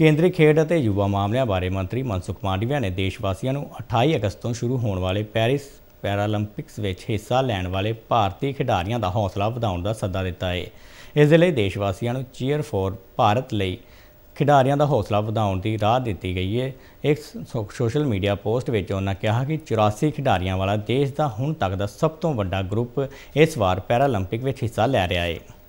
ਕੇਂਦਰੀ ਖੇਡ ਅਤੇ ਯੁਵਾ ਮਾਮਲਿਆਂ ਬਾਰੇ ਮੰਤਰੀ ਮਨਸੁਖ ਮਾਂਡਵਿਆ ਨੇ ਦੇਸ਼ ਵਾਸੀਆਂ ਨੂੰ 28 ਅਗਸਤ ਤੋਂ ਸ਼ੁਰੂ ਹੋਣ ਵਾਲੇ ਪੈਰਿਸ ਪੈਰਾਲੰਪਿਕਸ ਵਿੱਚ ਹਿੱਸਾ ਲੈਣ ਵਾਲੇ ਭਾਰਤੀ ਖਿਡਾਰੀਆਂ ਦਾ ਹੌਸਲਾ ਵਧਾਉਣ ਦਾ ਸੱਦਾ ਦਿੱਤਾ ਹੈ ਇਸ ਦੇ ਲਈ ਦੇਸ਼ ਵਾਸੀਆਂ ਨੂੰ ਚੀਅਰ ਫੋਰ ਭਾਰਤ ਲਈ ਖਿਡਾਰੀਆਂ ਦਾ ਹੌਸਲਾ ਵਧਾਉਣ ਦੀ ਰਾਹ ਦਿੱਤੀ ਗਈ ਹੈ ਇੱਕ ਸੋਸ਼ਲ ਮੀਡੀਆ ਪੋਸਟ ਵਿੱਚ ਉਹਨਾਂ ਕਿਹਾ ਕਿ 84 ਖਿਡਾਰੀਆਂ ਵਾਲਾ ਦੇਸ਼ ਦਾ ਹੁਣ ਤੱਕ ਦਾ ਸਭ ਤੋਂ ਵੱਡਾ ਗਰੁੱਪ ਇਸ ਵਾਰ ਪੈਰਾਲੰਪਿਕ ਵਿੱਚ ਹਿੱਸਾ ਲੈ ਰਿਹਾ ਹੈ